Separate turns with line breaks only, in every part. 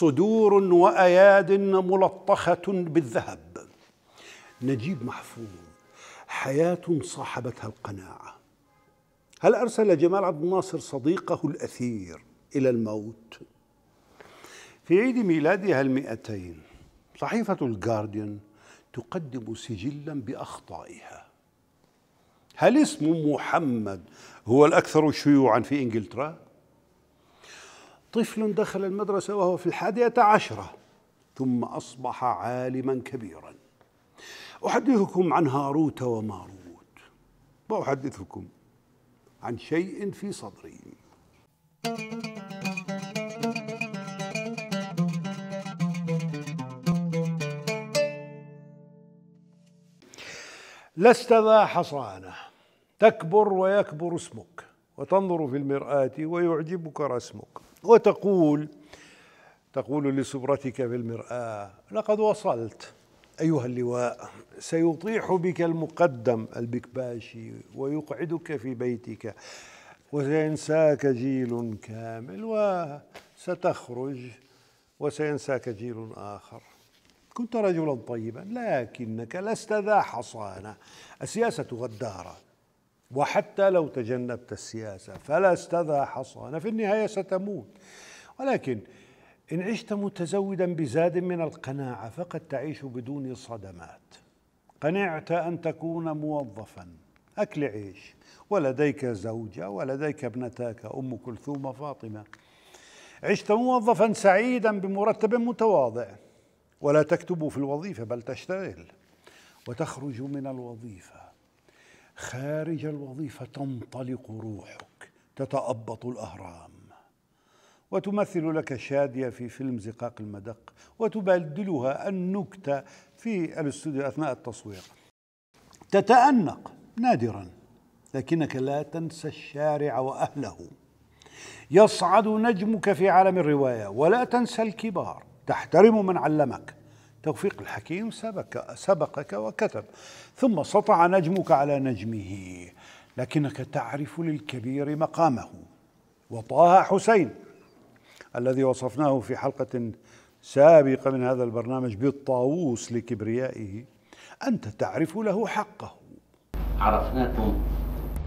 صدور واياد ملطخه بالذهب نجيب محفوظ حياه صاحبتها القناعه هل ارسل جمال عبد الناصر صديقه الاثير الى الموت في عيد ميلادها المئتين صحيفه الجارديان تقدم سجلا باخطائها هل اسم محمد هو الاكثر شيوعا في انجلترا طفل دخل المدرسة وهو في الحادية عشرة ثم أصبح عالما كبيرا أحدثكم عن هاروت وماروت وأحدثكم عن شيء في صدري لست ذا حصانة تكبر ويكبر اسمك وتنظر في المرآة ويعجبك رسمك وتقول تقول لصبرتك في المرآة لقد وصلت أيها اللواء سيطيح بك المقدم البكباشي ويقعدك في بيتك وسينساك جيل كامل وستخرج وسينساك جيل آخر كنت رجلا طيبا لكنك لست ذا حصانة السياسة غدارة وحتى لو تجنبت السياسة فلا استذى حصانة في النهاية ستموت ولكن إن عشت متزودا بزاد من القناعة فقد تعيش بدون صدمات قنعت أن تكون موظفا أكل عيش ولديك زوجة ولديك ابنتاك أم كلثوم فاطمة عشت موظفا سعيدا بمرتب متواضع ولا تكتب في الوظيفة بل تشتغل وتخرج من الوظيفة خارج الوظيفة تنطلق روحك تتأبط الأهرام وتمثل لك شادية في فيلم زقاق المدق وتبدلها النكتة في الاستوديو أثناء التصوير تتأنق نادرا لكنك لا تنسى الشارع وأهله يصعد نجمك في عالم الرواية ولا تنسى الكبار تحترم من علمك توفيق الحكيم سبك سبقك وكتب ثم سطع نجمك على نجمه لكنك تعرف للكبير مقامه وطه حسين الذي وصفناه في حلقة سابقة من هذا البرنامج بالطاووس لكبريائه أنت تعرف له حقه
عرفناكم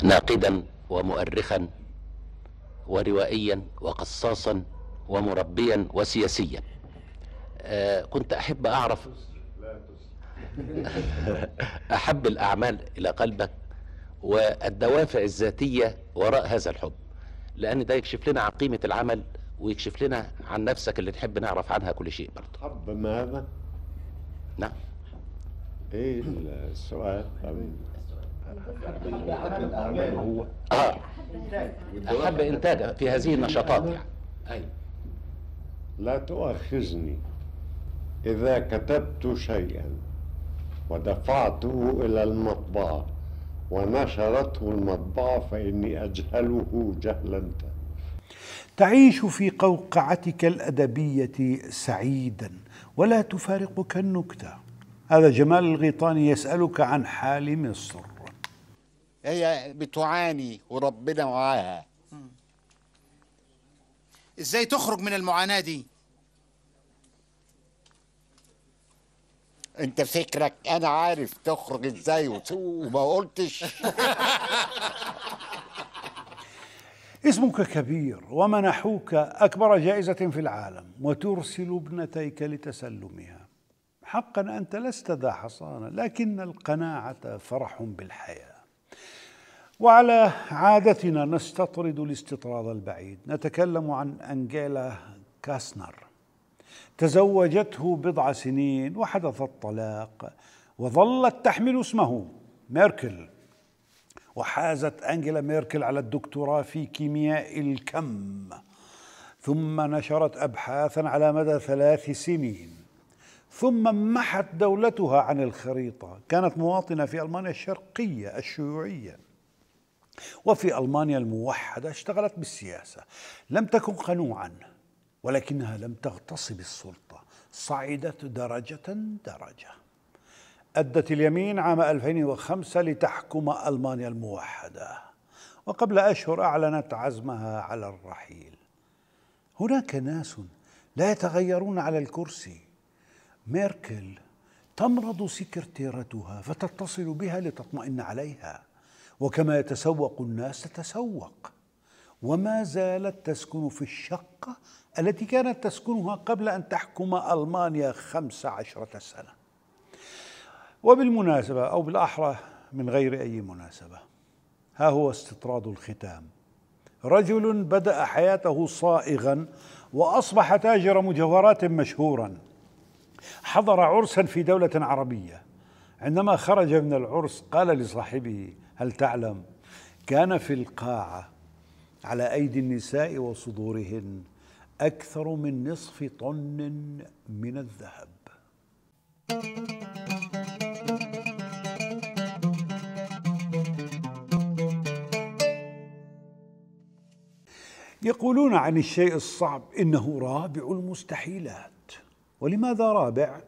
ناقدا ومؤرخا وروائيا وقصاصا ومربيا وسياسيا آه، كنت أحب أعرف أحب الأعمال إلى قلبك والدوافع الذاتية وراء هذا الحب لأن ده يكشف لنا عن قيمة العمل ويكشف لنا عن نفسك اللي تحب نعرف عنها كل شيء برضه
حب ماذا؟ نعم ايه السؤال؟ حب الاعمال هو اه احب انتاج في هذه
النشاطات يعني ايوه لا تؤاخذني
إذا كتبت شيئا ودفعته إلى المطبعة ونشرته المطبعة فإني أجهله جهلا تاما تعيش في قوقعتك الأدبية سعيدا ولا تفارقك النكتة هذا جمال الغيطاني يسألك عن حال مصر
هي بتعاني وربنا معاها ازاي تخرج من المعاناة دي انت فكرك انا عارف تخرج ازاي وما
قلتش
اسمك كبير ومنحوك أكبر جائزة في العالم وترسل ابنتيك لتسلمها حقا أنت لست ذا حصانة لكن القناعة فرح بالحياة وعلى عادتنا نستطرد الاستطراد البعيد نتكلم عن أنجيلا كاسنر تزوجته بضع سنين وحدث الطلاق وظلت تحمل اسمه ميركل وحازت انجلا ميركل على الدكتوراه في كيمياء الكم ثم نشرت ابحاثا على مدى ثلاث سنين ثم محت دولتها عن الخريطه كانت مواطنه في المانيا الشرقيه الشيوعيه وفي المانيا الموحده اشتغلت بالسياسه لم تكن قنوعا ولكنها لم تغتصب السلطة صعدت درجة درجة أدت اليمين عام 2005 لتحكم ألمانيا الموحدة وقبل أشهر أعلنت عزمها على الرحيل هناك ناس لا يتغيرون على الكرسي ميركل تمرض سكرتيرتها فتتصل بها لتطمئن عليها وكما يتسوق الناس تتسوق وما زالت تسكن في الشقة التي كانت تسكنها قبل أن تحكم ألمانيا خمس عشرة سنة وبالمناسبة أو بالأحرى من غير أي مناسبة ها هو استطراد الختام رجل بدأ حياته صائغا وأصبح تاجر مجوهرات مشهورا حضر عرسا في دولة عربية عندما خرج من العرس قال لصاحبه هل تعلم كان في القاعة على أيدي النساء وصدورهن أكثر من نصف طن من الذهب يقولون عن الشيء الصعب إنه رابع المستحيلات ولماذا رابع؟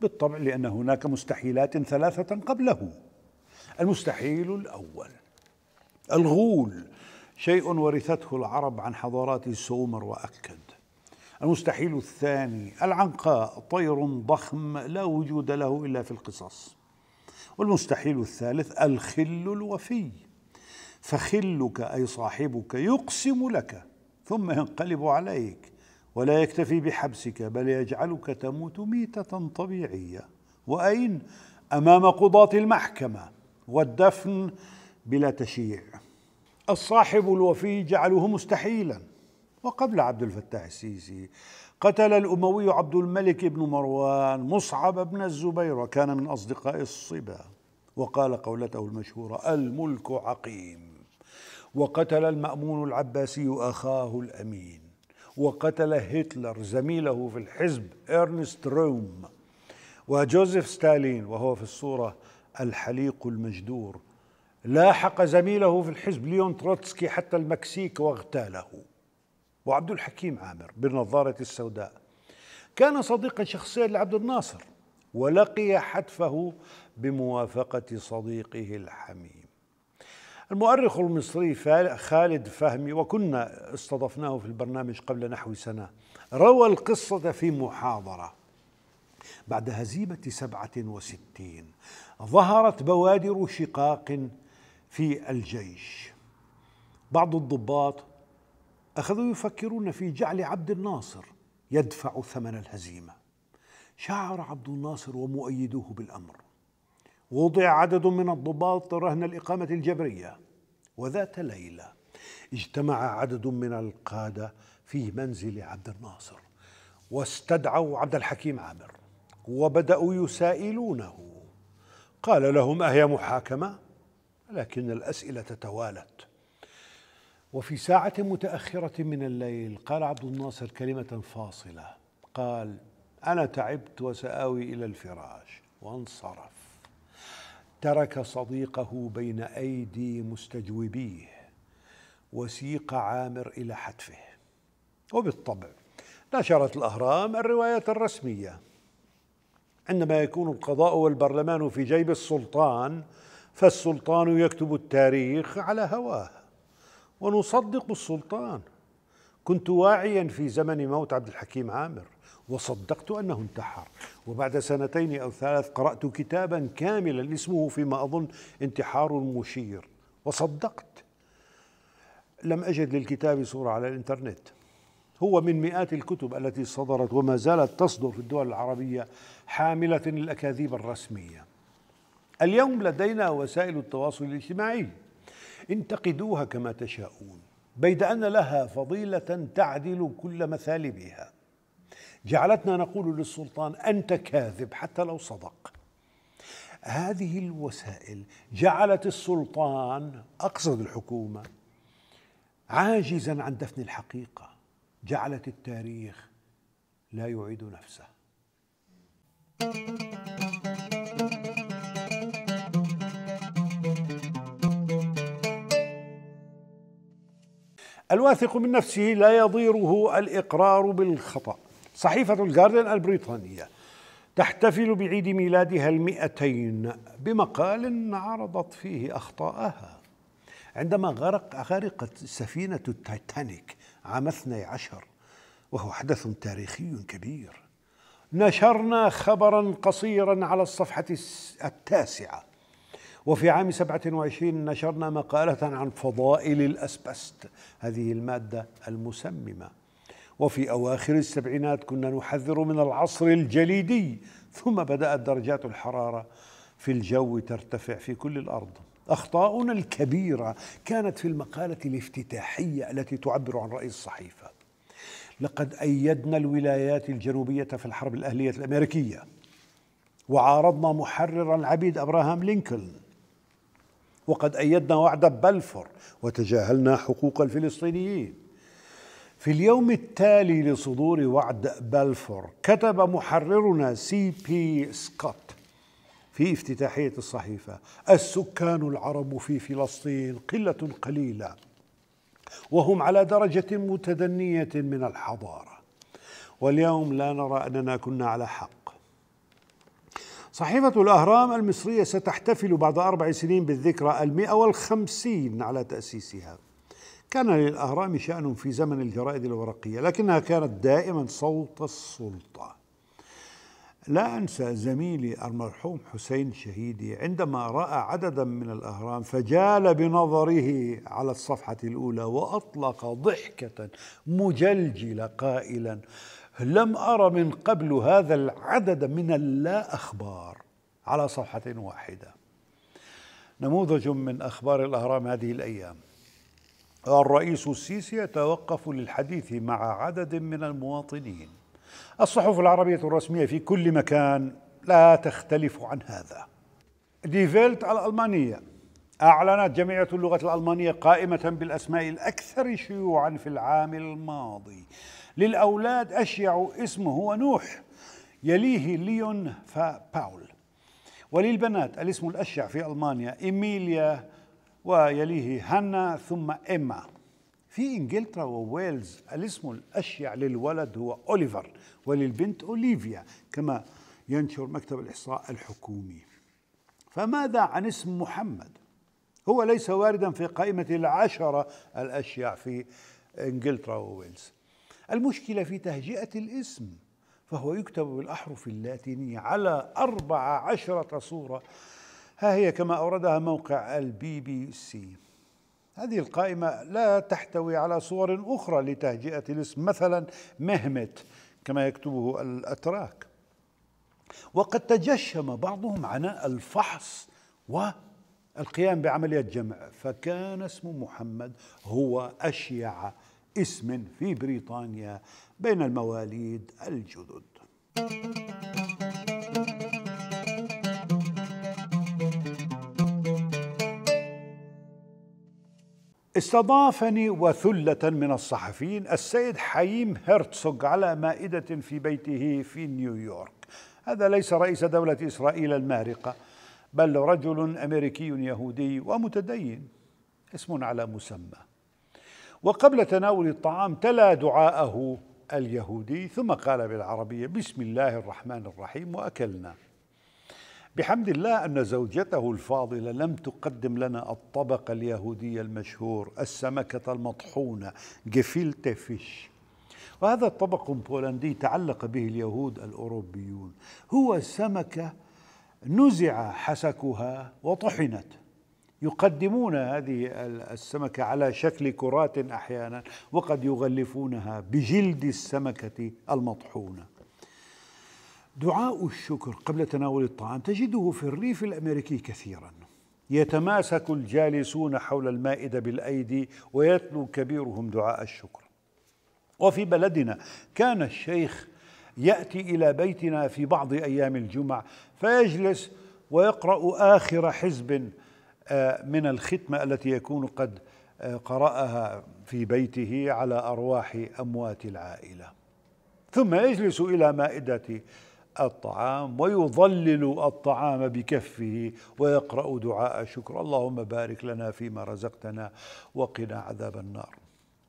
بالطبع لأن هناك مستحيلات ثلاثة قبله المستحيل الأول الغول شيء ورثته العرب عن حضارات السومر وأكد المستحيل الثاني العنقاء طير ضخم لا وجود له إلا في القصص والمستحيل الثالث الخل الوفي فخلك أي صاحبك يقسم لك ثم ينقلب عليك ولا يكتفي بحبسك بل يجعلك تموت ميتة طبيعية وأين؟ أمام قضاة المحكمة والدفن بلا تشييع الصاحب الوفي جعله مستحيلا وقبل عبد الفتاح السيسي قتل الأموي عبد الملك بن مروان مصعب بن الزبير وكان من أصدقاء الصبا وقال قولته المشهورة الملك عقيم وقتل المأمون العباسي أخاه الأمين وقتل هتلر زميله في الحزب إرنست روم وجوزيف ستالين وهو في الصورة الحليق المجدور لاحق زميله في الحزب ليون تروتسكي حتى المكسيك واغتاله وعبد الحكيم عامر بالنظارة السوداء كان صديقا شخصيا لعبد الناصر ولقي حتفه بموافقة صديقه الحميم المؤرخ المصري خالد فهمي وكنا استضفناه في البرنامج قبل نحو سنة روى القصة في محاضرة بعد هزيمة سبعة وستين ظهرت بوادر شقاق في الجيش بعض الضباط أخذوا يفكرون في جعل عبد الناصر يدفع ثمن الهزيمة شعر عبد الناصر ومؤيدوه بالأمر وضع عدد من الضباط رهن الإقامة الجبرية وذات ليلة اجتمع عدد من القادة في منزل عبد الناصر واستدعوا عبد الحكيم عامر وبدأوا يسائلونه قال لهم أهي محاكمة؟ لكن الأسئلة تتوالت وفي ساعة متأخرة من الليل قال عبد الناصر كلمة فاصلة قال أنا تعبت وسآوي إلى الفراش وانصرف ترك صديقه بين أيدي مستجوبيه وسيق عامر إلى حتفه وبالطبع نشرت الأهرام الرواية الرسمية عندما يكون القضاء والبرلمان في جيب السلطان فالسلطان يكتب التاريخ على هواه ونصدق السلطان كنت واعيا في زمن موت عبد الحكيم عامر وصدقت انه انتحر وبعد سنتين او ثلاث قرات كتابا كاملا اسمه فيما اظن انتحار مشير وصدقت لم اجد للكتاب صوره على الانترنت هو من مئات الكتب التي صدرت وما زالت تصدر في الدول العربيه حامله الاكاذيب الرسميه اليوم لدينا وسائل التواصل الاجتماعي انتقدوها كما تشاءون بيد أن لها فضيلة تعدل كل مثالبها جعلتنا نقول للسلطان أنت كاذب حتى لو صدق هذه الوسائل جعلت السلطان أقصد الحكومة عاجزا عن دفن الحقيقة جعلت التاريخ لا يعيد نفسه
thank you
الواثق من نفسه لا يضيره الإقرار بالخطأ صحيفة الجاردن البريطانية تحتفل بعيد ميلادها المئتين بمقال عرضت فيه أخطاءها عندما غرق غرقت سفينة التايتانيك عام 12 وهو حدث تاريخي كبير نشرنا خبرا قصيرا على الصفحة التاسعة وفي عام 27 نشرنا مقالة عن فضائل الأسبست هذه المادة المسممة وفي أواخر السبعينات كنا نحذر من العصر الجليدي ثم بدأت درجات الحرارة في الجو ترتفع في كل الأرض أخطاؤنا الكبيرة كانت في المقالة الافتتاحية التي تعبر عن رأي الصحيفة لقد أيدنا الولايات الجنوبية في الحرب الأهلية الأمريكية وعارضنا محررا العبيد ابراهام لينكولن وقد أيدنا وعد بلفور وتجاهلنا حقوق الفلسطينيين في اليوم التالي لصدور وعد بلفور كتب محررنا سي بي سكوت في افتتاحية الصحيفة السكان العرب في فلسطين قلة قليلة وهم على درجة متدنية من الحضارة واليوم لا نرى أننا كنا على حق صحيفة الأهرام المصرية ستحتفل بعد أربع سنين بالذكرى المئة والخمسين على تأسيسها كان للأهرام شأن في زمن الجرائد الورقية لكنها كانت دائما صوت السلطة لا أنسى زميلي المرحوم حسين شهيدي عندما رأى عددا من الأهرام فجال بنظره على الصفحة الأولى وأطلق ضحكة مجلجلة قائلا لم أرى من قبل هذا العدد من اللا أخبار على صفحة واحدة نموذج من أخبار الأهرام هذه الأيام الرئيس السيسي يتوقف للحديث مع عدد من المواطنين الصحف العربية الرسمية في كل مكان لا تختلف عن هذا دي فيلت الألمانية أعلنت جمعية اللغة الألمانية قائمة بالأسماء الأكثر شيوعا في العام الماضي للأولاد أشيع اسمه هو نوح يليه ليون فباول وللبنات الاسم الأشيع في ألمانيا إيميليا ويليه هانا ثم إما في إنجلترا وويلز الاسم الأشيع للولد هو أوليفر وللبنت أوليفيا كما ينشر مكتب الإحصاء الحكومي فماذا عن اسم محمد هو ليس واردا في قائمة العشرة الأشياء في إنجلترا وويلز المشكلة في تهجئة الاسم فهو يكتب بالأحرف اللاتينية على أربع عشرة صورة ها هي كما أوردها موقع البي بي سي هذه القائمة لا تحتوي على صور أخرى لتهجئة الاسم مثلا مهمت كما يكتبه الأتراك وقد تجشم بعضهم عناء الفحص والقيام بعملية جمع فكان اسم محمد هو أشيع اسم في بريطانيا بين المواليد الجدد استضافني وثلة من الصحفيين السيد حييم هرتسوغ على مائدة في بيته في نيويورك هذا ليس رئيس دولة إسرائيل المارقة بل رجل أمريكي يهودي ومتدين اسم على مسمى وقبل تناول الطعام تلا دعاءه اليهودي ثم قال بالعربية بسم الله الرحمن الرحيم وأكلنا بحمد الله أن زوجته الفاضلة لم تقدم لنا الطبق اليهودي المشهور السمكة المطحونة جفيلتة فيش وهذا طبق بولندي تعلق به اليهود الأوروبيون هو سمكة نزع حسكها وطحنت يقدمون هذه السمكة على شكل كرات أحيانا وقد يغلفونها بجلد السمكة المطحونة دعاء الشكر قبل تناول الطعام تجده في الريف الأمريكي كثيرا يتماسك الجالسون حول المائدة بالأيدي ويتلو كبيرهم دعاء الشكر وفي بلدنا كان الشيخ يأتي إلى بيتنا في بعض أيام الجمعة فيجلس ويقرأ آخر حزب آه، من الختمة التي يكون قد آه، قرأها في بيته على أرواح أموات العائلة ثم يجلس إلى مائدة الطعام ويظلل الطعام بكفه ويقرأ دعاء شكر اللهم بارك لنا فيما رزقتنا وقنا عذاب النار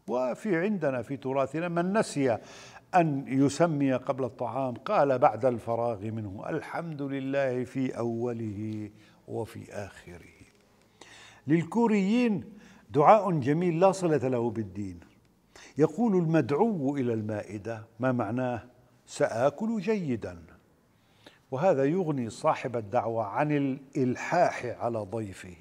وفي عندنا في تراثنا من نسي أن يسمي قبل الطعام قال بعد الفراغ منه الحمد لله في أوله وفي آخره للكوريين دعاء جميل لا صلة له بالدين يقول المدعو إلى المائدة ما معناه سآكل جيدا وهذا يغني صاحب الدعوة عن الإلحاح على ضيفه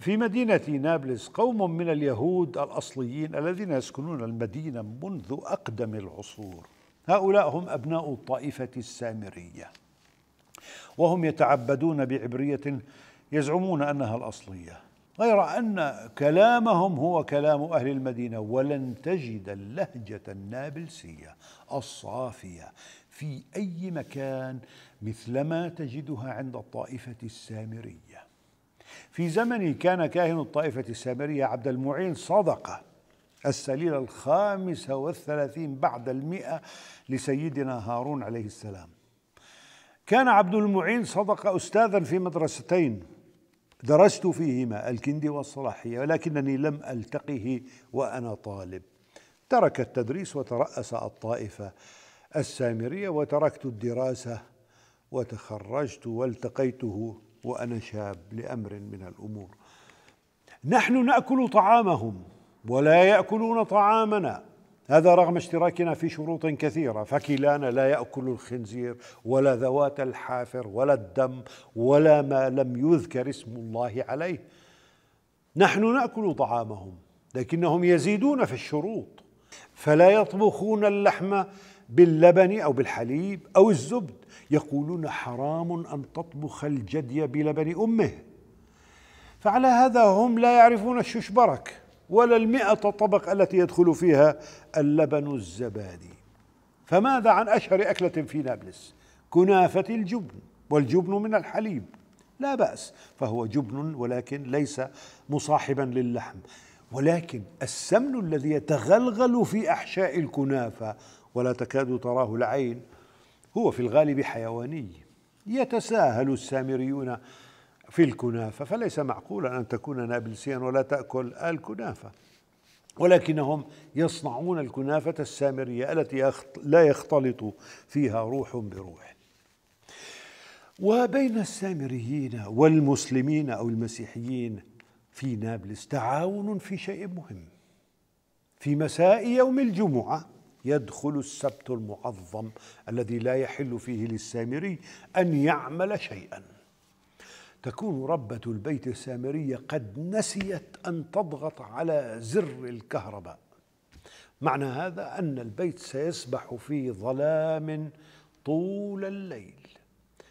في مدينة نابلس قوم من اليهود الأصليين الذين يسكنون المدينة منذ أقدم العصور هؤلاء هم أبناء الطائفة السامرية وهم يتعبدون بعبرية يزعمون أنها الأصلية غير أن كلامهم هو كلام أهل المدينة ولن تجد اللهجة النابلسية الصافية في أي مكان مثلما تجدها عند الطائفة السامرية في زمني كان كاهن الطائفة السامرية عبد المعين صدقة السليل الخامسة والثلاثين بعد المئة لسيدنا هارون عليه السلام كان عبد المعين صدقة أستاذا في مدرستين درست فيهما الكندي والصلاحية ولكنني لم ألتقه وأنا طالب ترك التدريس وترأس الطائفة السامرية وتركت الدراسة وتخرجت والتقيته وأنا شاب لأمر من الأمور نحن نأكل طعامهم ولا يأكلون طعامنا هذا رغم اشتراكنا في شروط كثيرة فكلانا لا يأكل الخنزير ولا ذوات الحافر ولا الدم ولا ما لم يذكر اسم الله عليه نحن نأكل طعامهم لكنهم يزيدون في الشروط فلا يطبخون اللحم باللبن أو بالحليب أو الزبد يقولون حرام أن تطبخ الجدي بلبن أمه فعلى هذا هم لا يعرفون الششبرك ولا المئة طبق التي يدخل فيها اللبن الزبادي فماذا عن أشهر أكلة في نابلس كنافة الجبن والجبن من الحليب لا بأس فهو جبن ولكن ليس مصاحبا للحم ولكن السمن الذي يتغلغل في أحشاء الكنافة ولا تكاد تراه العين هو في الغالب حيواني يتساهل السامريون في الكنافة فليس معقولا أن تكون نابلسيا ولا تأكل الكنافة ولكنهم يصنعون الكنافة السامرية التي لا يختلط فيها روح بروح وبين السامريين والمسلمين أو المسيحيين في نابلس تعاون في شيء مهم في مساء يوم الجمعة يدخل السبت المعظم الذي لا يحل فيه للسامري أن يعمل شيئا تكون ربة البيت السامرية قد نسيت أن تضغط على زر الكهرباء معنى هذا أن البيت سيسبح في ظلام طول الليل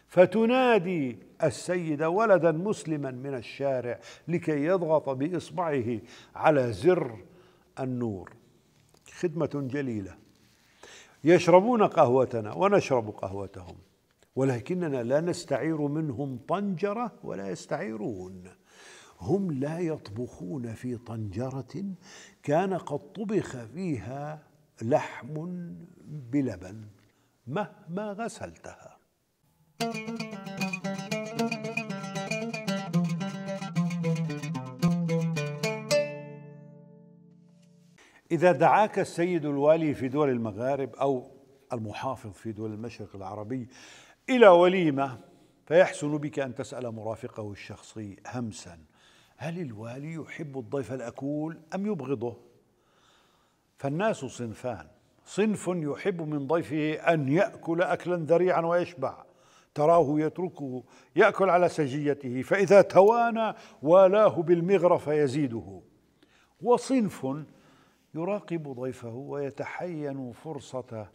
فتنادي السيدة ولدا مسلما من الشارع لكي يضغط بإصبعه على زر النور خدمة جليلة يشربون قهوتنا ونشرب قهوتهم ولكننا لا نستعير منهم طنجرة ولا يستعيرون هم لا يطبخون في طنجرة كان قد طبخ فيها لحم بلبن مهما غسلتها إذا دعاك السيد الوالي في دول المغارب أو المحافظ في دول المشرق العربي إلى وليمة فيحسن بك أن تسأل مرافقه الشخصي همسا هل الوالي يحب الضيف الأكول أم يبغضه؟ فالناس صنفان صنف يحب من ضيفه أن يأكل أكلا ذريعا ويشبع تراه يتركه يأكل على سجيته فإذا توانى والاه بالمغرف فيزيده وصنف يراقب ضيفه ويتحين فرصة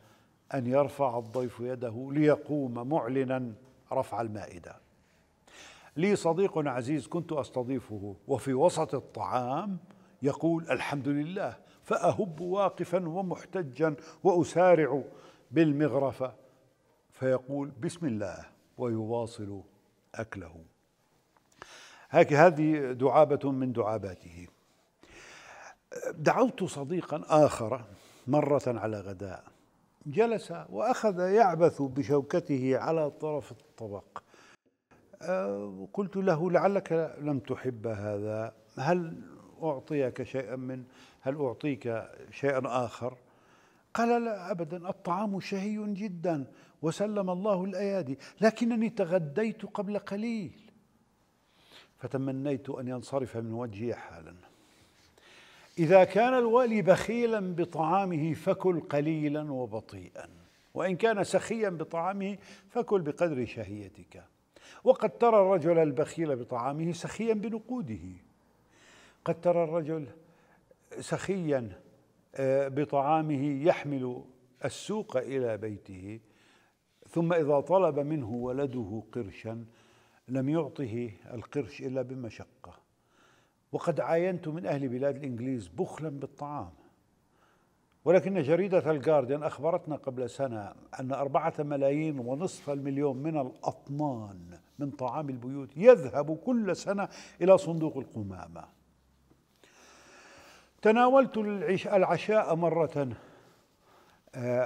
أن يرفع الضيف يده ليقوم معلنا رفع المائدة لي صديق عزيز كنت أستضيفه وفي وسط الطعام يقول الحمد لله فأهب واقفا ومحتجا وأسارع بالمغرفة فيقول بسم الله ويواصل أكله هذه دعابة من دعاباته دعوت صديقا آخر مرة على غداء جلس وأخذ يعبث بشوكته على طرف الطبق آه، قلت له لعلك لم تحب هذا هل أعطيك شيئا من هل أعطيك شيئا آخر قال لا أبدا الطعام شهي جدا وسلم الله الأيادي لكنني تغديت قبل قليل فتمنيت أن ينصرف من وجهي حالا إذا كان الوالي بخيلا بطعامه فكل قليلا وبطيئا وإن كان سخيا بطعامه فكل بقدر شهيتك وقد ترى الرجل البخيل بطعامه سخيا بنقوده قد ترى الرجل سخيا آه، بطعامه يحمل السوق إلى بيته ثم إذا طلب منه ولده قرشا لم يعطه القرش إلا بمشقة وقد عاينت من أهل بلاد الإنجليز بخلا بالطعام ولكن جريدة الجارديان أخبرتنا قبل سنة أن أربعة ملايين ونصف المليون من الأطنان من طعام البيوت يذهب كل سنة إلى صندوق القمامة تناولت العشاء مرة آه،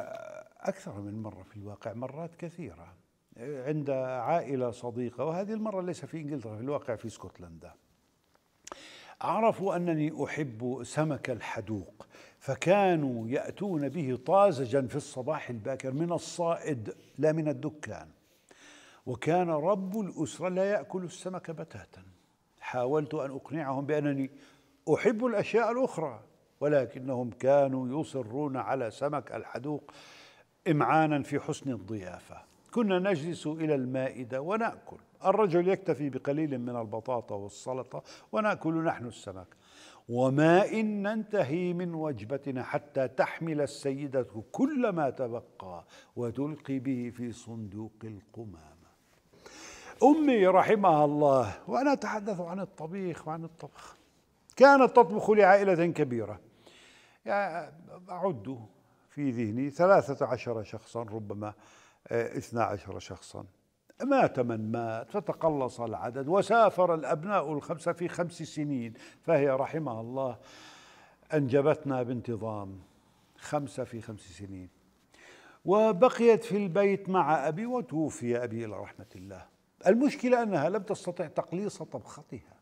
أكثر من مرة في الواقع مرات كثيرة عند عائلة صديقة وهذه المرة ليس في إنجلترا في الواقع في اسكتلندا عرفوا أنني أحب سمك الحدوق فكانوا يأتون به طازجا في الصباح الباكر من الصائد لا من الدكان وكان رب الأسرة لا يأكل السمك بتاتا حاولت أن أقنعهم بأنني أحب الأشياء الأخرى ولكنهم كانوا يصرون على سمك الحدوق إمعانا في حسن الضيافة كنا نجلس إلى المائدة ونأكل الرجل يكتفي بقليل من البطاطا والسلطة ونأكل نحن السمك وما إن ننتهي من وجبتنا حتى تحمل السيدة كل ما تبقى وتلقي به في صندوق القمامة أمي رحمها الله وأنا أتحدث عن الطبيخ وعن الطبخ كانت تطبخ لعائلة كبيرة يعني أعد في ذهني ثلاثة عشر شخصا ربما 12 شخصا مات من مات فتقلص العدد وسافر الأبناء الخمسة في خمس سنين فهي رحمها الله أنجبتنا بانتظام خمسة في خمس سنين وبقيت في البيت مع أبي وتوفي أبي إلى رحمة الله المشكلة أنها لم تستطع تقليص طبختها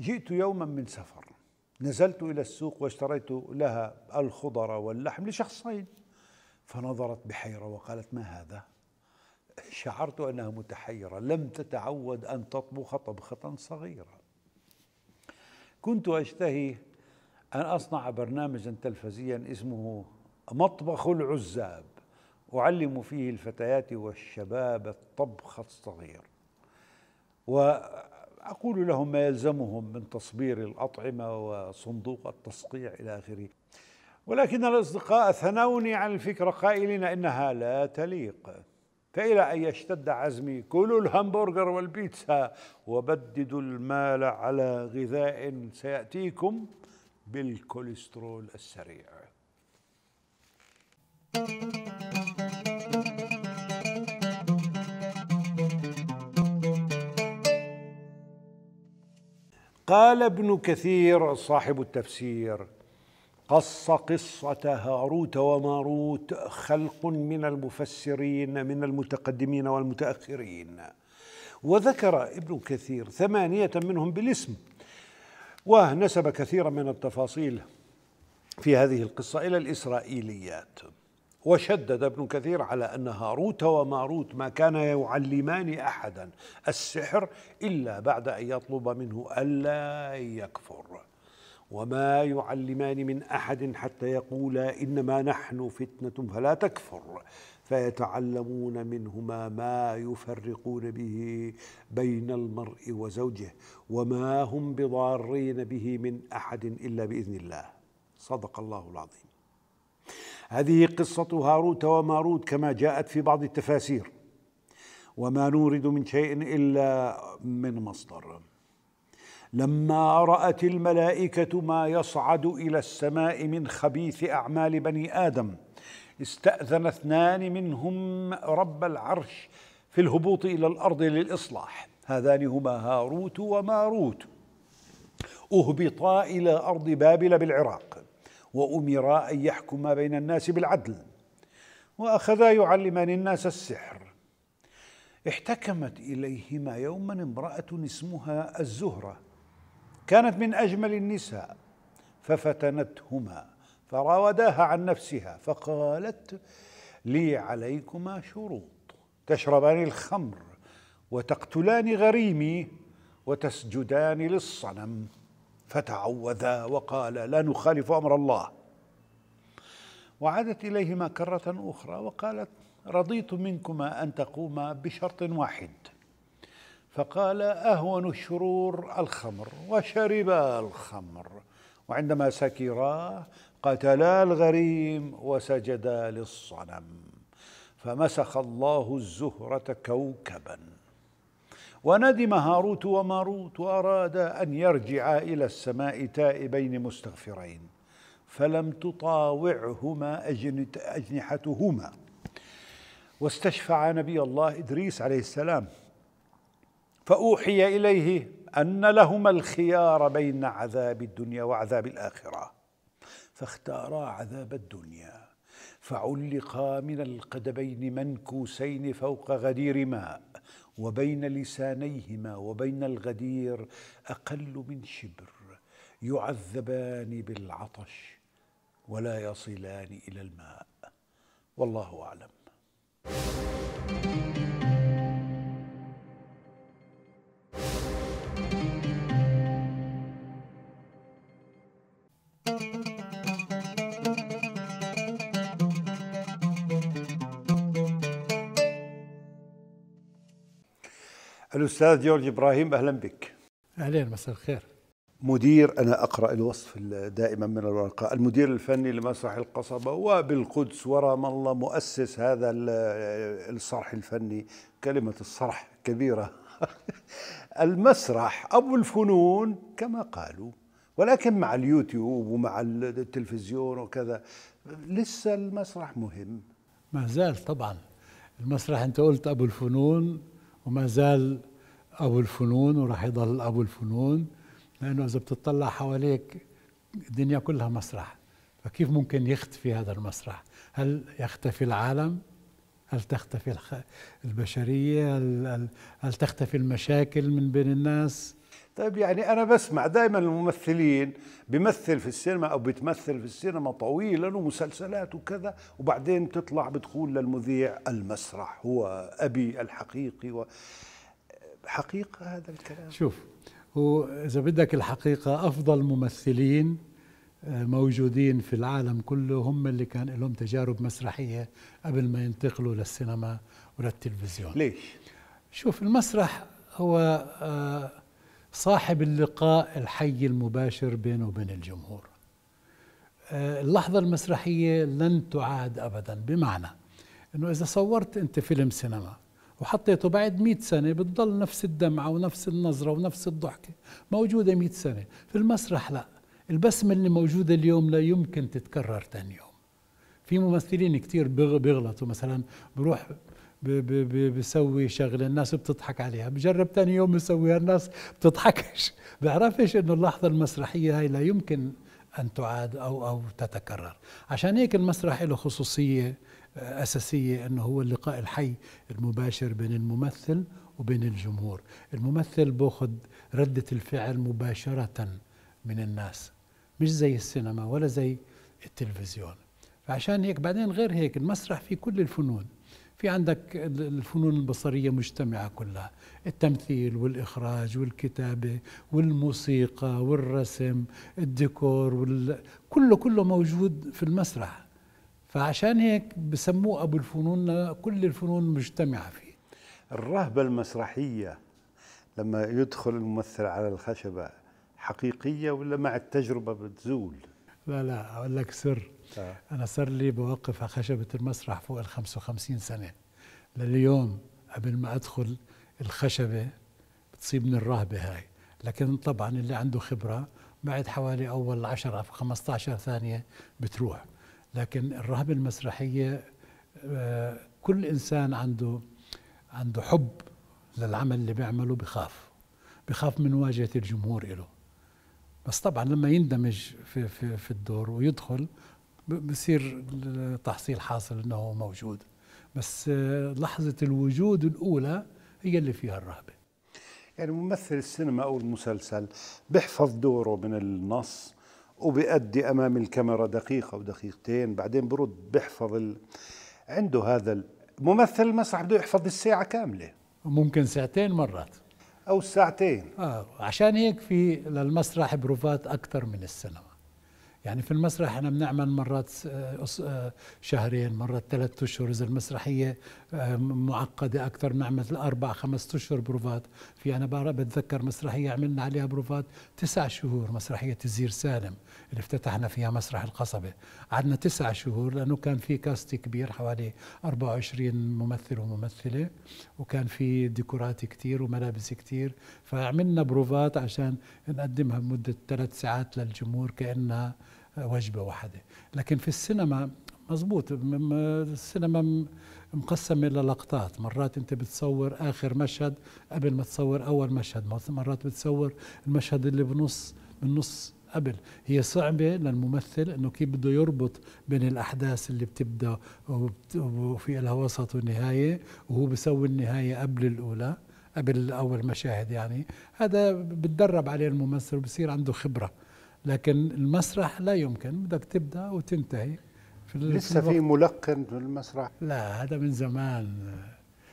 جئت يوما من سفر نزلت إلى السوق واشتريت لها الخضر واللحم لشخصين فنظرت بحيرة وقالت ما هذا شعرت أنها متحيرة لم تتعود أن تطبخ طبخة صغيرة كنت أشتهي أن أصنع برنامجا تلفزيا اسمه مطبخ العزاب أعلم فيه الفتيات والشباب الطبخ الصغير وأقول لهم ما يلزمهم من تصبير الأطعمة وصندوق التسقيع إلى آخره ولكن الأصدقاء ثنوني عن الفكرة قائلين إنها لا تليق فإلى أن يشتد عزمي كلوا الهمبرجر والبيتزا وبددوا المال على غذاء سيأتيكم بالكوليسترول السريع قال ابن كثير صاحب التفسير قص قصة هاروت وماروت خلق من المفسرين من المتقدمين والمتأخرين وذكر ابن كثير ثمانية منهم بالاسم ونسب كثيرا من التفاصيل في هذه القصة إلى الإسرائيليات وشدد ابن كثير على أن هاروت وماروت ما كانا يعلمان أحدا السحر إلا بعد أن يطلب منه ألا يكفر وما يعلمان من احد حتى يقولا انما نحن فتنه فلا تكفر فيتعلمون منهما ما يفرقون به بين المرء وزوجه وما هم بضارين به من احد الا باذن الله صدق الله العظيم هذه قصه هاروت وماروت كما جاءت في بعض التفاسير وما نورد من شيء الا من مصدر لما رأت الملائكة ما يصعد إلى السماء من خبيث أعمال بني آدم استأذن اثنان منهم رب العرش في الهبوط إلى الأرض للإصلاح هذان هما هاروت وماروت أهبطا إلى أرض بابل بالعراق وأمرا أن يحكما بين الناس بالعدل وأخذا يعلمان الناس السحر احتكمت إليهما يوما امرأة اسمها الزهرة كانت من أجمل النساء ففتنتهما فراوداها عن نفسها فقالت لي عليكما شروط تشربان الخمر وتقتلان غريمي وتسجدان للصنم فتعوذا وقالا لا نخالف امر الله وعادت اليهما كره اخرى وقالت رضيت منكما ان تقوما بشرط واحد فقال أهون الشرور الخمر وشربا الخمر وعندما سكرا قتلا الغريم وسجدا للصنم فمسخ الله الزهرة كوكبا وندم هاروت وماروت وأراد أن يرجعا إلى السماء تائبين مستغفرين فلم تطاوعهما أجنحتهما واستشفع نبي الله إدريس عليه السلام فأوحي إليه أن لهما الخيار بين عذاب الدنيا وعذاب الآخرة فاختارا عذاب الدنيا فعلقا من القدبين منكوسين فوق غدير ماء وبين لسانيهما وبين الغدير أقل من شبر يعذبان بالعطش ولا يصلان إلى الماء والله أعلم الأستاذ جورج إبراهيم أهلا بك
أهلين مساء الخير
مدير أنا أقرأ الوصف دائما من الورقة المدير الفني لمسرح القصبة وبالقدس ورام الله مؤسس هذا الصرح الفني كلمة الصرح كبيرة المسرح أبو الفنون كما قالوا ولكن مع اليوتيوب ومع التلفزيون وكذا لسه المسرح مهم
ما زال طبعا المسرح انت قلت ابو الفنون وما زال ابو الفنون وراح يضل ابو الفنون لانه اذا بتطلع حواليك الدنيا كلها مسرح فكيف ممكن يختفي هذا المسرح هل يختفي العالم هل تختفي البشريه هل, هل تختفي المشاكل من بين الناس
طيب يعني انا بسمع دائما الممثلين بيمثل في السينما او بتمثل في السينما طويلا ومسلسلات وكذا وبعدين بتطلع بتقول للمذيع المسرح هو ابي الحقيقي و... حقيقه هذا الكلام شوف
هو اذا بدك الحقيقه افضل ممثلين آه، موجودين في العالم كله هم اللي كان لهم تجارب مسرحيه قبل ما ينتقلوا للسينما وللتلفزيون ليش شوف المسرح هو آه، صاحب اللقاء الحي المباشر بينه وبين الجمهور آه، اللحظة المسرحية لن تعاد أبدا بمعنى أنه إذا صورت أنت فيلم سينما وحطيته بعد 100 سنة بتضل نفس الدمعة ونفس النظرة ونفس الضحكة موجودة 100 سنة في المسرح لا البسمة اللي موجودة اليوم لا يمكن تتكرر تاني يوم في ممثلين كتير بيغلطوا مثلا بروح بسوي شغلة الناس بتضحك عليها بجرب تاني يوم بسويها الناس بتضحكش بعرفش انه اللحظة المسرحية هاي لا يمكن ان تعاد او او تتكرر عشان هيك المسرح له خصوصية أساسية أنه هو اللقاء الحي المباشر بين الممثل وبين الجمهور الممثل بأخذ ردة الفعل مباشرة من الناس مش زي السينما ولا زي التلفزيون فعشان هيك بعدين غير هيك المسرح في كل الفنون في عندك الفنون البصرية مجتمعة كلها التمثيل والإخراج والكتابة والموسيقى والرسم الديكور وال... كله كله موجود في المسرح فعشان هيك بسموه أبو الفنون كل الفنون مجتمعة فيه
الرهبة المسرحية لما يدخل الممثل على الخشبة حقيقية ولا مع التجربة بتزول
لا لا أقول لك سر آه. أنا صار لي بوقف على خشبة المسرح فوق ال 55 سنة لليوم قبل ما أدخل الخشبة بتصيبني الرهبة هاي لكن طبعا اللي عنده خبرة بعد حوالي أول 10 أو 15 ثانية بتروح لكن الرهبة المسرحية آه، كل إنسان عنده عنده حب للعمل اللي بيعمله بخاف بخاف من مواجهة الجمهور إله بس طبعا لما يندمج في, في, في الدور ويدخل بصير التحصيل حاصل انه موجود بس آه، لحظة الوجود الأولى هي اللي فيها الرهبة
يعني ممثل السينما أو المسلسل بيحفظ دوره من النص وبيأدي أمام الكاميرا دقيقة ودقيقتين بعدين برد بيحفظ ال... عنده هذا ممثل المسرح
بده يحفظ الساعة كاملة ممكن ساعتين مرات أو ساعتين آه عشان هيك في للمسرح بروفات أكثر من السينما يعني في المسرح احنا بنعمل مرات آه، آه، شهرين مرات ثلاثة اشهر اذا المسرحيه آه، معقده اكثر بنعمل اربع خمس اشهر بروفات في انا بتذكر مسرحيه عملنا عليها بروفات تسع شهور مسرحيه الزير سالم اللي افتتحنا فيها مسرح القصبه قعدنا تسع شهور لانه كان في كاست كبير حوالي 24 ممثل وممثله وكان في ديكورات كتير وملابس كتير فعملنا بروفات عشان نقدمها بمده ثلاث ساعات للجمهور كانها وجبه واحده لكن في السينما مزبوط السينما مقسمة لقطات مرات أنت بتصور آخر مشهد قبل ما تصور أول مشهد مرات بتصور المشهد اللي بنص بالنص قبل هي صعبة للممثل أنه كيف بده يربط بين الأحداث اللي بتبدأ وفي لها وسط ونهاية وهو بيسوي النهاية قبل الأولى قبل أول مشاهد يعني هذا بتدرب عليه الممثل وبصير عنده خبرة لكن المسرح لا يمكن بدك تبدا وتنتهي في لسه في, في
ملقن في المسرح
لا هذا من زمان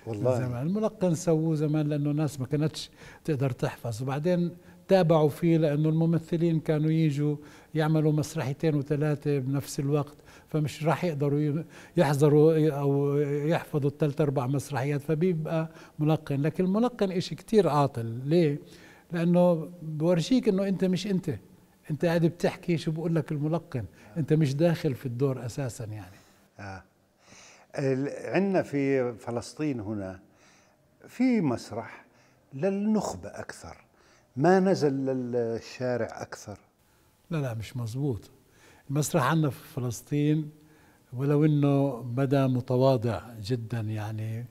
والله من زمان الملقن سووه زمان لانه الناس ما كانتش تقدر تحفظ وبعدين تابعوا فيه لانه الممثلين كانوا يجوا يعملوا مسرحيتين وثلاثه بنفس الوقت فمش راح يقدروا يحضروا او يحفظوا الثلاث اربع مسرحيات فبيبقى ملقن لكن الملقن شيء كثير عاطل ليه لانه بورجيك انه انت مش انت انت قاعد بتحكي شو بقول لك الملقن انت مش داخل في الدور اساسا يعني
آه. عندنا في فلسطين هنا في مسرح للنخبة أكثر ما نزل للشارع أكثر
لا لا مش مزبوط المسرح عندنا في فلسطين ولو انه بدا متواضع جدا يعني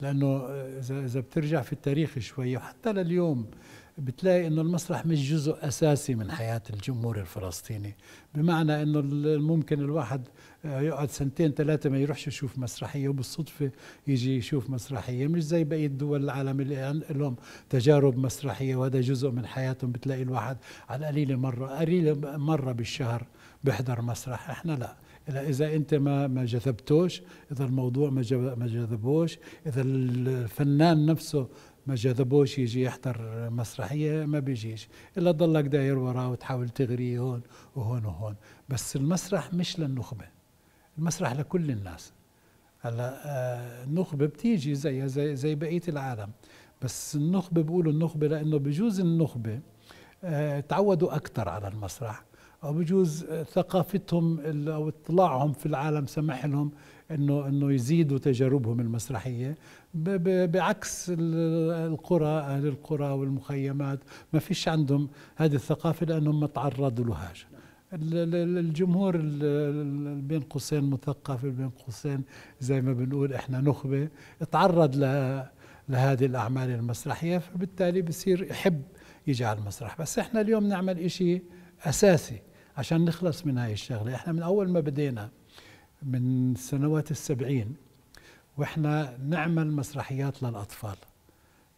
لانه اذا اذا بترجع في التاريخ شوي وحتى لليوم بتلاقي انه المسرح مش جزء اساسي من حياه الجمهور الفلسطيني بمعنى انه ممكن الواحد آه، يقعد سنتين ثلاثه ما يروحش يشوف مسرحيه وبالصدفه يجي يشوف مسرحيه مش زي بقيه دول العالم اللي لهم تجارب مسرحيه وهذا جزء من حياتهم بتلاقي الواحد على القليله مره قليله مره بالشهر بيحضر مسرح احنا لا اذا انت ما ما جذبتوش اذا الموضوع ما جذبوش اذا الفنان نفسه ما جذبوش يجي يحضر مسرحيه ما بيجيش الا ضلك داير وراه وتحاول تغري هون وهون وهون بس المسرح مش للنخبه المسرح لكل الناس هلا آه، النخبه بتيجي زي زي زي بقيه العالم بس النخبه بيقولوا النخبه لانه بجوز النخبه آه، تعودوا اكثر على المسرح او بجوز ثقافتهم او اطلاعهم في العالم سمح لهم انه انه يزيدوا تجاربهم المسرحيه بعكس القرى اهل القرى والمخيمات ما فيش عندهم هذه الثقافه لانهم ما تعرضوا لهاش الجمهور بين قوسين مثقف بين قوسين زي ما بنقول احنا نخبه تعرض لهذه الاعمال المسرحيه فبالتالي بصير يحب يجي على المسرح بس احنا اليوم نعمل شيء اساسي عشان نخلص من هاي الشغله احنا من اول ما بدينا من سنوات السبعين واحنا نعمل مسرحيات للاطفال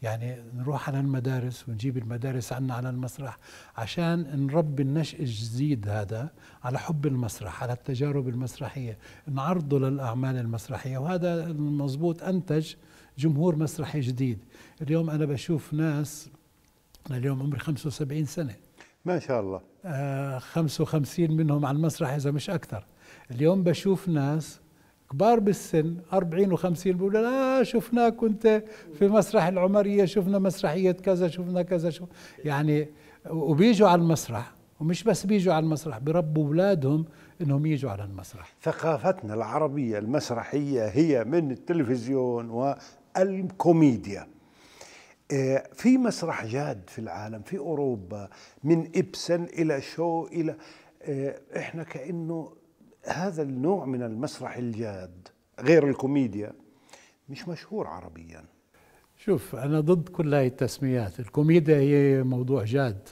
يعني نروح على المدارس ونجيب المدارس عنا على المسرح عشان نربي النشء الجديد هذا على حب المسرح على التجارب المسرحية نعرضه للأعمال المسرحية وهذا المضبوط أنتج جمهور مسرحي جديد اليوم أنا بشوف ناس أنا اليوم عمري 75 سنة ما شاء الله آه 55 منهم على المسرح إذا مش أكثر اليوم بشوف ناس كبار بالسن 40 و50 بيقولوا لا شفناك كنت في مسرح العمريه شفنا مسرحيه كذا شفنا كذا شفنا يعني وبيجوا على المسرح ومش بس بيجوا على المسرح بربوا اولادهم انهم يجوا على المسرح
ثقافتنا العربيه المسرحيه هي من التلفزيون والكوميديا آه، في مسرح جاد في العالم في اوروبا من ابسن الى شو الى آه، احنا كانه هذا النوع من المسرح الجاد غير الكوميديا مش مشهور عربيا
شوف أنا ضد كل هاي التسميات الكوميديا هي موضوع جاد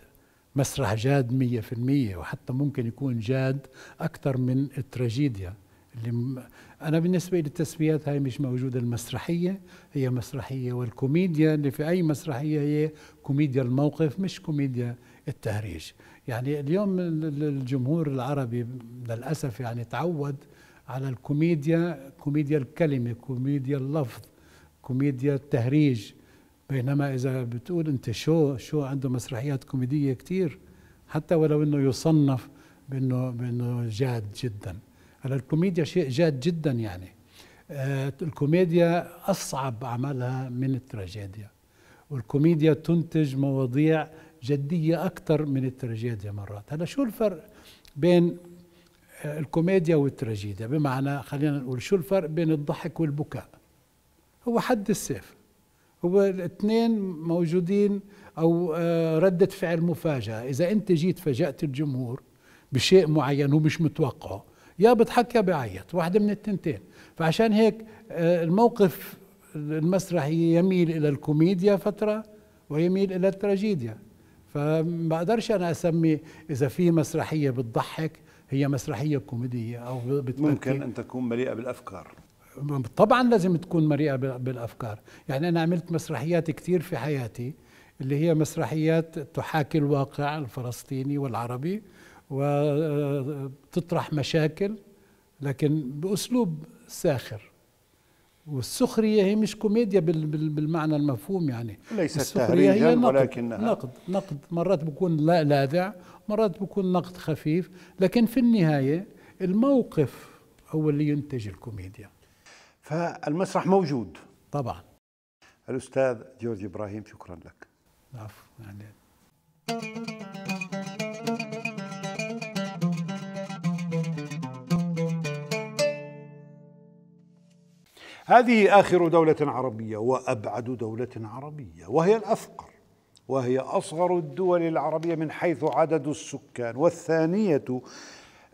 مسرح جاد مية في المية وحتى ممكن يكون جاد أكثر من التراجيديا اللي أنا بالنسبة للتسميات هاي مش موجودة المسرحية هي مسرحية والكوميديا اللي في أي مسرحية هي كوميديا الموقف مش كوميديا التهريج يعني اليوم الجمهور العربي للأسف يعني تعود على الكوميديا كوميديا الكلمة كوميديا اللفظ كوميديا التهريج بينما إذا بتقول أنت شو شو عنده مسرحيات كوميدية كتير حتى ولو أنه يصنف بأنه, بأنه جاد جداً هلا الكوميديا شيء جاد جدا يعني آه، الكوميديا أصعب عملها من التراجيديا والكوميديا تنتج مواضيع جدية أكثر من التراجيديا مرات هلا شو الفرق بين آه، الكوميديا والتراجيديا بمعنى خلينا نقول شو الفرق بين الضحك والبكاء هو حد السيف هو الاثنين موجودين أو آه، ردة فعل مفاجأة إذا أنت جيت فاجأت الجمهور بشيء معين هو مش متوقعه يا بتحك يا بعيط واحدة من التنتين فعشان هيك آه، الموقف المسرحي يميل إلى الكوميديا فترة ويميل إلى التراجيديا فما أقدرش أنا أسمي إذا في مسرحية بتضحك هي مسرحية كوميدية أو بتبكي ممكن أن
تكون مليئة بالأفكار
طبعا لازم تكون مليئة بالأفكار يعني أنا عملت مسرحيات كثير في حياتي اللي هي مسرحيات تحاكي الواقع الفلسطيني والعربي وتطرح مشاكل لكن بأسلوب ساخر والسخرية هي مش كوميديا بالمعنى المفهوم يعني ليست تهريجا ولكنها نقد نقد مرات بكون لا لاذع مرات بكون نقد خفيف لكن في النهاية الموقف هو اللي ينتج الكوميديا فالمسرح موجود طبعا
الأستاذ جورج إبراهيم شكرا لك عفوا يعني هذه آخر دولة عربية وأبعد دولة عربية وهي الأفقر وهي أصغر الدول العربية من حيث عدد السكان والثانية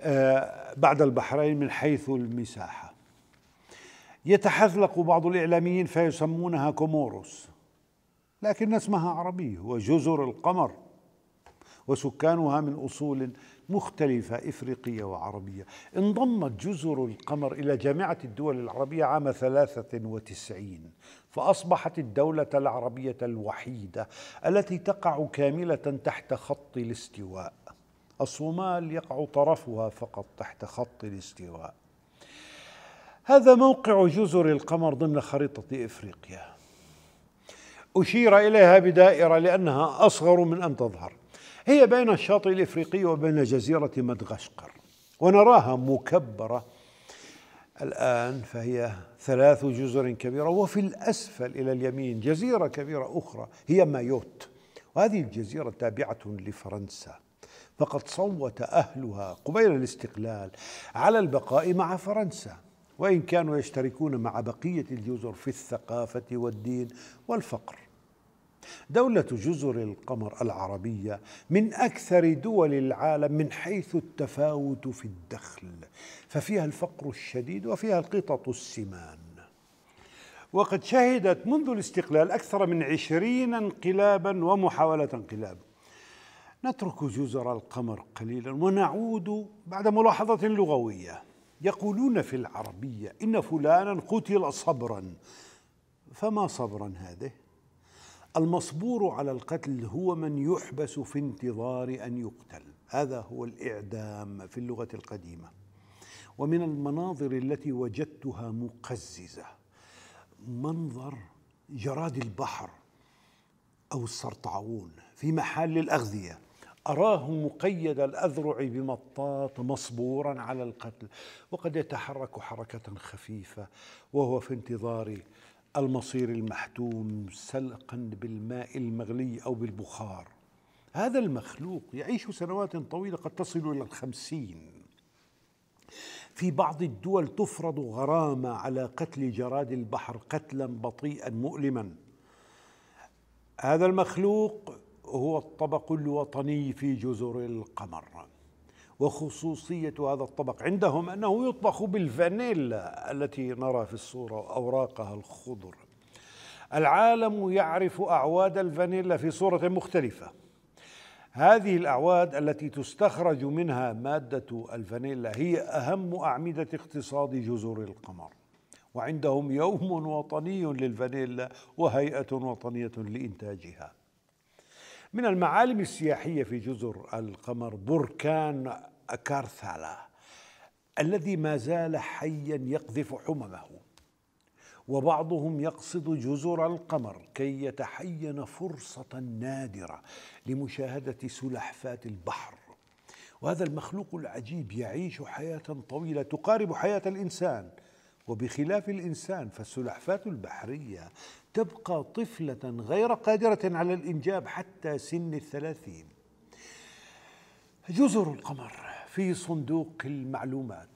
آه، بعد البحرين من حيث المساحة يتحذلق بعض الإعلاميين فيسمونها كوموروس لكن اسمها عربي وجزر القمر وسكانها من أصول مختلفة إفريقية وعربية انضمت جزر القمر إلى جامعة الدول العربية عام 93 فأصبحت الدولة العربية الوحيدة التي تقع كاملة تحت خط الاستواء الصومال يقع طرفها فقط تحت خط الاستواء هذا موقع جزر القمر ضمن خريطة إفريقيا أشير إليها بدائرة لأنها أصغر من أن تظهر هي بين الشاطئ الافريقي وبين جزيره مدغشقر ونراها مكبره الان فهي ثلاث جزر كبيره وفي الاسفل الى اليمين جزيره كبيره اخرى هي مايوت وهذه الجزيره تابعه لفرنسا فقد صوت اهلها قبيل الاستقلال على البقاء مع فرنسا وان كانوا يشتركون مع بقيه الجزر في الثقافه والدين والفقر دولة جزر القمر العربية من أكثر دول العالم من حيث التفاوت في الدخل ففيها الفقر الشديد وفيها القطط السمان وقد شهدت منذ الاستقلال أكثر من عشرين انقلابا ومحاولة انقلاب نترك جزر القمر قليلا ونعود بعد ملاحظة لغوية يقولون في العربية إن فلانا قتل صبرا فما صبرا هذه المصبور على القتل هو من يحبس في انتظار ان يقتل هذا هو الاعدام في اللغه القديمه ومن المناظر التي وجدتها مقززه منظر جراد البحر او السرطعون في محل الاغذيه أراه مقيد الأذرع بمطاط مصبورا على القتل وقد يتحرك حركة خفيفة وهو في انتظار المصير المحتوم سلقا بالماء المغلي أو بالبخار هذا المخلوق يعيش سنوات طويلة قد تصل إلى الخمسين في بعض الدول تفرض غرامة على قتل جراد البحر قتلا بطيئا مؤلما هذا المخلوق هو الطبق الوطني في جزر القمر وخصوصية هذا الطبق عندهم أنه يطبخ بالفانيلا التي نرى في الصورة أوراقها الخضر العالم يعرف أعواد الفانيلا في صورة مختلفة هذه الأعواد التي تستخرج منها مادة الفانيلا هي أهم أعمدة اقتصاد جزر القمر وعندهم يوم وطني للفانيلا وهيئة وطنية لإنتاجها من المعالم السياحية في جزر القمر بركان أكارثالا الذي ما زال حيا يقذف حممه وبعضهم يقصد جزر القمر كي يتحين فرصة نادرة لمشاهدة سلحفاة البحر وهذا المخلوق العجيب يعيش حياة طويلة تقارب حياة الإنسان وبخلاف الإنسان فالسلحفاة البحرية تبقى طفلة غير قادرة على الإنجاب حتى سن الثلاثين جزر القمر في صندوق المعلومات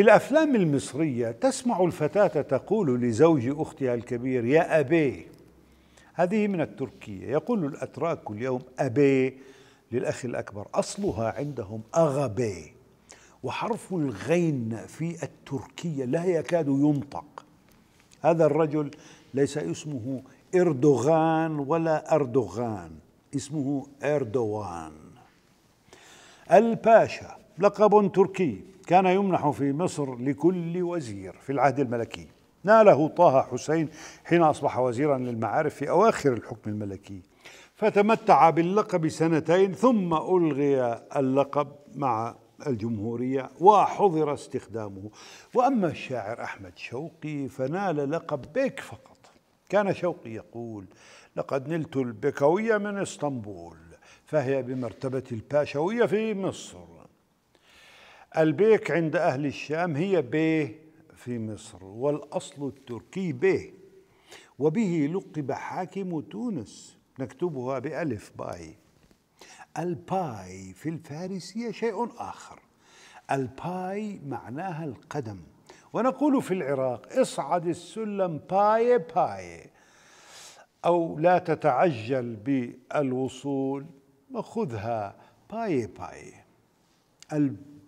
في الأفلام المصرية تسمع الفتاة تقول لزوج أختها الكبير يا أبي هذه من التركية يقول الأتراك اليوم أبي للأخ الأكبر أصلها عندهم أغبي وحرف الغين في التركية لا يكاد ينطق هذا الرجل ليس اسمه إردوغان ولا أردوغان اسمه إردوان الباشا لقب تركي كان يمنح في مصر لكل وزير في العهد الملكي ناله طه حسين حين أصبح وزيرا للمعارف في أواخر الحكم الملكي فتمتع باللقب سنتين ثم ألغي اللقب مع الجمهورية وحظر استخدامه وأما الشاعر أحمد شوقي فنال لقب بيك فقط كان شوقي يقول لقد نلت البكوية من اسطنبول فهي بمرتبة الباشوية في مصر البيك عند أهل الشام هي بيه في مصر والأصل التركي بيه وبه لقب حاكم تونس نكتبها بألف باي الباي في الفارسية شيء آخر الباي معناها القدم ونقول في العراق اصعد السلم باي باي أو لا تتعجل بالوصول وخذها باي باي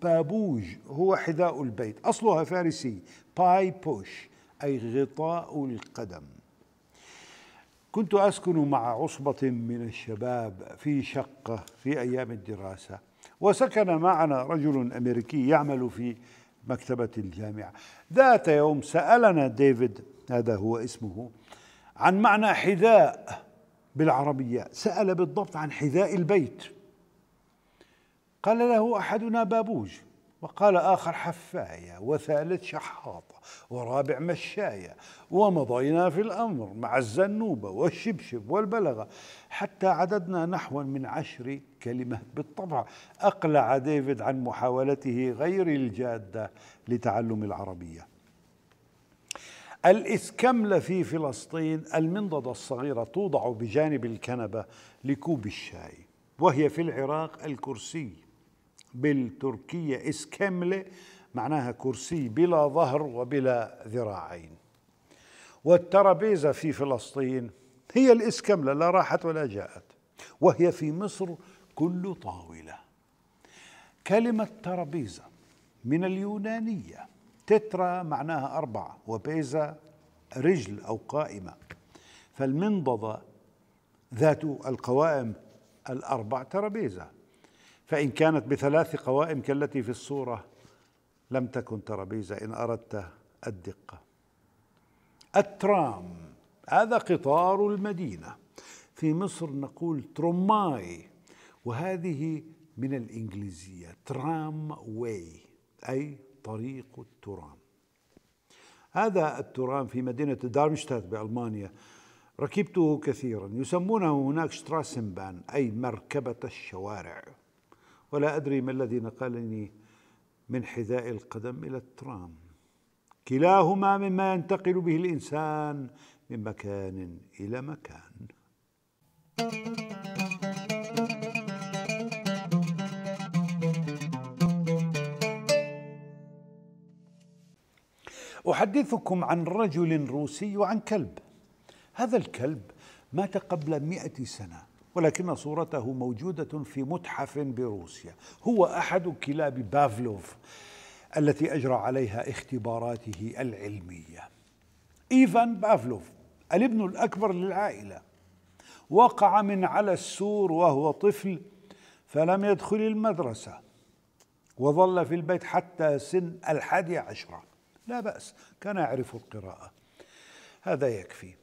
بابوج هو حذاء البيت أصلها فارسي باي بوش أي غطاء القدم كنت أسكن مع عصبة من الشباب في شقة في أيام الدراسة وسكن معنا رجل أمريكي يعمل في مكتبة الجامعة ذات يوم سألنا ديفيد هذا هو اسمه عن معنى حذاء بالعربية سأل بالضبط عن حذاء البيت قال له أحدنا بابوج وقال آخر حفاية وثالث شحاطة ورابع مشاية ومضينا في الأمر مع الزنوبة والشبشب والبلغة حتى عددنا نحو من عشر كلمة بالطبع أقلع ديفيد عن محاولته غير الجادة لتعلم العربية الإسكملة في فلسطين المنضدة الصغيرة توضع بجانب الكنبة لكوب الشاي وهي في العراق الكرسي بالتركية اس كاملة معناها كرسي بلا ظهر وبلا ذراعين والترابيزة في فلسطين هي الاس كاملة لا راحت ولا جاءت وهي في مصر كل طاولة كلمة ترابيزة من اليونانية تترا معناها أربعة وبيزا رجل أو قائمة فالمنضدة ذات القوائم الأربع ترابيزة فإن كانت بثلاث قوائم كالتي في الصورة لم تكن ترابيزة إن أردت الدقة الترام هذا قطار المدينة في مصر نقول ترماي وهذه من الإنجليزية ترام واي أي طريق الترام هذا الترام في مدينة دارمشتات بألمانيا ركبته كثيرا يسمونه هناك شتراسنبان أي مركبة الشوارع ولا أدري ما الذي نقلني من حذاء القدم إلى الترام كلاهما مما ينتقل به الإنسان من مكان إلى مكان أحدثكم عن رجل روسي وعن كلب هذا الكلب مات قبل مئة سنة ولكن صورته موجودة في متحف بروسيا هو أحد كلاب بافلوف التي أجرى عليها اختباراته العلمية إيفان بافلوف الابن الأكبر للعائلة وقع من على السور وهو طفل فلم يدخل المدرسة وظل في البيت حتى سن الحادي عشرة لا بأس كان يعرف القراءة هذا يكفي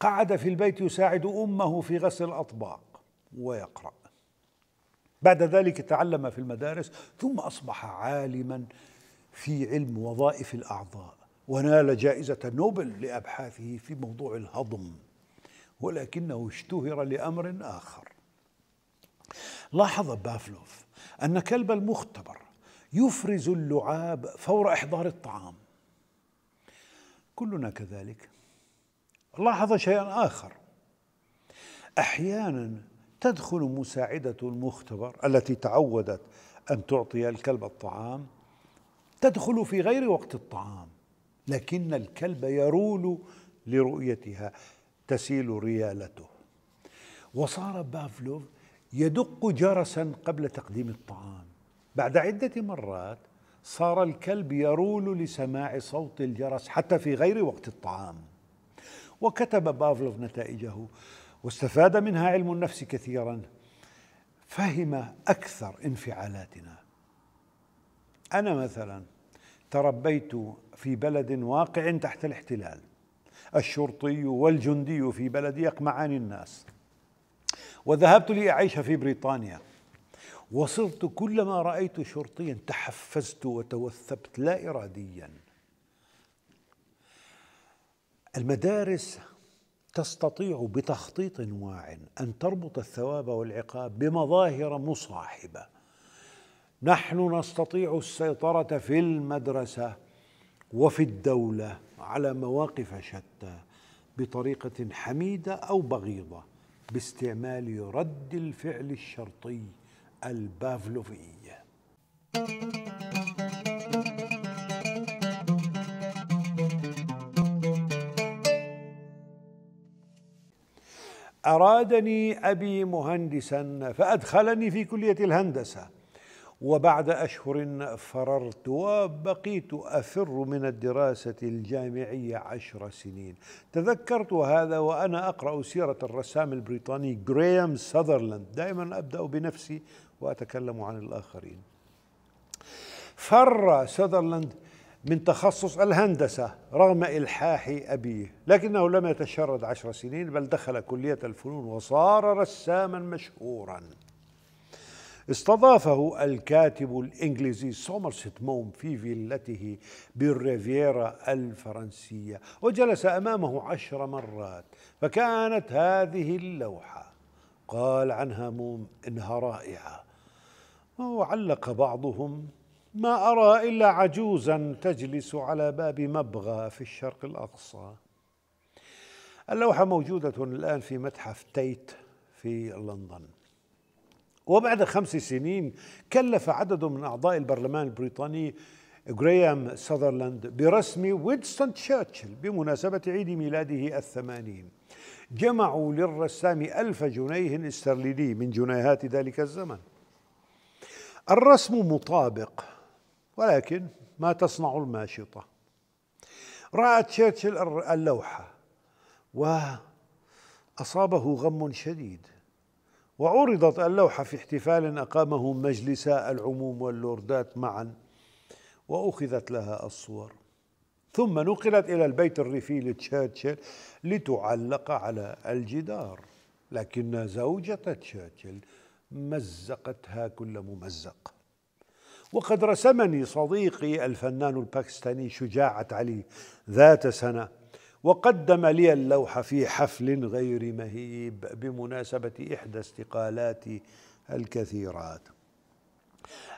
قعد في البيت يساعد أمه في غسل الأطباق ويقرأ بعد ذلك تعلم في المدارس ثم أصبح عالما في علم وظائف الأعضاء ونال جائزة نوبل لأبحاثه في موضوع الهضم ولكنه اشتهر لأمر آخر لاحظ بافلوف أن كلب المختبر يفرز اللعاب فور إحضار الطعام كلنا كذلك لاحظ شيئا آخر أحيانا تدخل مساعدة المختبر التي تعودت أن تعطي الكلب الطعام تدخل في غير وقت الطعام لكن الكلب يرول لرؤيتها تسيل ريالته وصار بافلوف يدق جرسا قبل تقديم الطعام بعد عدة مرات صار الكلب يرول لسماع صوت الجرس حتى في غير وقت الطعام وكتب بافلوف نتائجه واستفاد منها علم النفس كثيرا فهم اكثر انفعالاتنا انا مثلا تربيت في بلد واقع تحت الاحتلال الشرطي والجندي في بلدي يقمعان الناس وذهبت لأعيش في بريطانيا وصرت كلما رأيت شرطيا تحفزت وتوثبت لا إراديا المدارس تستطيع بتخطيط واع ان تربط الثواب والعقاب بمظاهر مصاحبه نحن نستطيع السيطره في المدرسه وفي الدوله على مواقف شتى بطريقه حميده او بغيضه باستعمال رد الفعل الشرطي البافلوفيه thank you أرادني أبي مهندسا فأدخلني في كلية الهندسة وبعد أشهر فررت وبقيت أفر من الدراسة الجامعية عشر سنين تذكرت هذا وأنا أقرأ سيرة الرسام البريطاني جرايام ساذرلاند دائما أبدأ بنفسي وأتكلم عن الآخرين فر ساذرلاند من تخصص الهندسة رغم إلحاح أبيه لكنه لم يتشرد عشر سنين بل دخل كلية الفنون وصار رساما مشهورا استضافه الكاتب الإنجليزي سومرسيت موم في فيلته بالريفيرا الفرنسية وجلس أمامه عشر مرات فكانت هذه اللوحة قال عنها موم إنها رائعة وعلق بعضهم ما أرى إلا عجوزا تجلس على باب مبغى في الشرق الأقصى اللوحة موجودة الآن في متحف تيت في لندن وبعد خمس سنين كلف عدد من أعضاء البرلمان البريطاني غريام ساذرلاند برسم ويدستون تشرشل بمناسبة عيد ميلاده الثمانين جمعوا للرسام ألف جنيه استرليني من جنيهات ذلك الزمن الرسم مطابق ولكن ما تصنع الماشطة رأى تشرشل اللوحة وأصابه غم شديد وعرضت اللوحة في احتفال أقامه مجلس العموم واللوردات معا وأخذت لها الصور ثم نقلت إلى البيت الريفي لتشرشل لتعلق على الجدار لكن زوجة تشرشل مزقتها كل ممزق وقد رسمني صديقي الفنان الباكستاني شجاعة علي ذات سنة وقدم لي اللوحة في حفل غير مهيب بمناسبة إحدى استقالاتي الكثيرات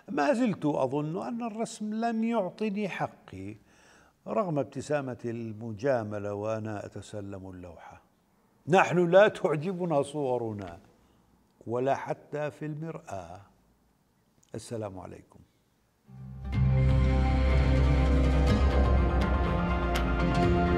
ما زلت أظن أن الرسم لم يعطني حقي رغم ابتسامة المجاملة وأنا أتسلم اللوحة نحن لا تعجبنا صورنا ولا حتى في المرآة السلام عليكم thank you